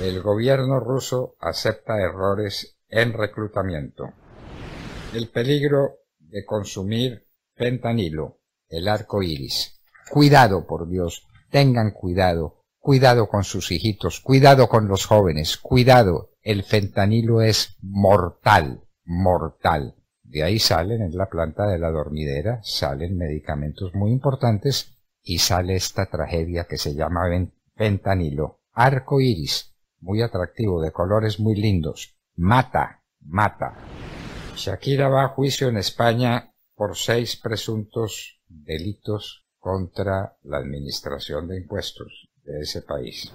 El gobierno ruso acepta errores en reclutamiento. El peligro de consumir fentanilo, el arco iris. Cuidado, por Dios, tengan cuidado, cuidado con sus hijitos, cuidado con los jóvenes, cuidado, el fentanilo es mortal, mortal. De ahí salen en la planta de la dormidera, salen medicamentos muy importantes y sale esta tragedia que se llama fentanilo, arco iris muy atractivo, de colores muy lindos. Mata, mata. Shakira va a juicio en España por seis presuntos delitos contra la administración de impuestos de ese país.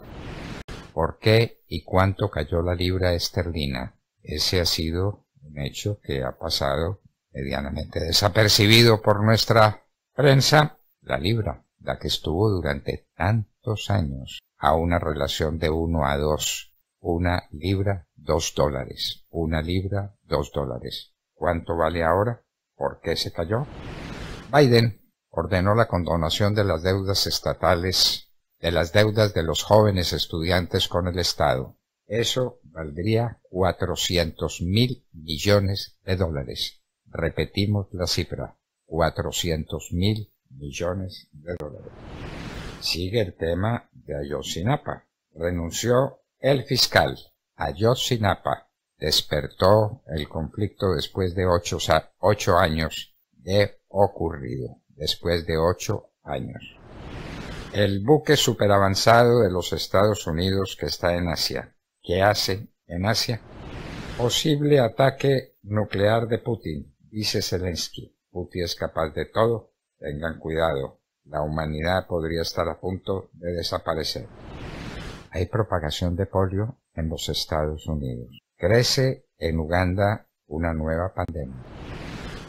¿Por qué y cuánto cayó la libra esterlina? Ese ha sido un hecho que ha pasado medianamente desapercibido por nuestra prensa, la libra la que estuvo durante tantos años a una relación de uno a dos, una libra, dos dólares, una libra, dos dólares. ¿Cuánto vale ahora? ¿Por qué se cayó? Biden ordenó la condonación de las deudas estatales, de las deudas de los jóvenes estudiantes con el Estado. Eso valdría 400 mil millones de dólares. Repetimos la cifra, 400 mil millones de dólares. Sigue el tema de Ayotzinapa. Renunció el fiscal. Ayotzinapa despertó el conflicto después de ocho, ocho años de ocurrido. Después de ocho años. El buque superavanzado de los Estados Unidos que está en Asia. ¿Qué hace en Asia? Posible ataque nuclear de Putin, dice Zelensky. Putin es capaz de todo Tengan cuidado, la humanidad podría estar a punto de desaparecer. Hay propagación de polio en los Estados Unidos. Crece en Uganda una nueva pandemia.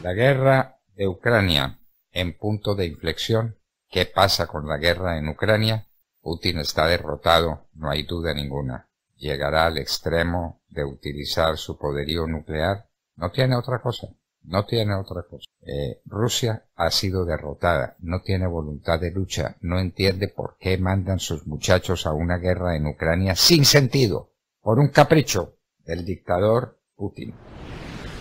La guerra de Ucrania en punto de inflexión. ¿Qué pasa con la guerra en Ucrania? Putin está derrotado, no hay duda ninguna. Llegará al extremo de utilizar su poderío nuclear. No tiene otra cosa no tiene otra cosa. Eh, Rusia ha sido derrotada, no tiene voluntad de lucha, no entiende por qué mandan sus muchachos a una guerra en Ucrania sin sentido, por un capricho del dictador Putin.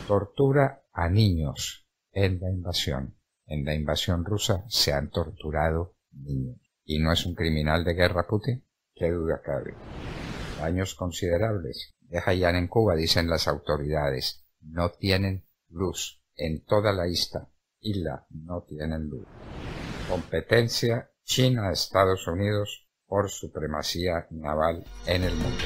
Tortura a niños en la invasión. En la invasión rusa se han torturado niños. ¿Y no es un criminal de guerra Putin? Qué duda cabe. Años considerables. Deja ya en Cuba, dicen las autoridades. No tienen luz en toda la isla. Isla no tienen luz. Competencia China-Estados Unidos por supremacía naval en el mundo.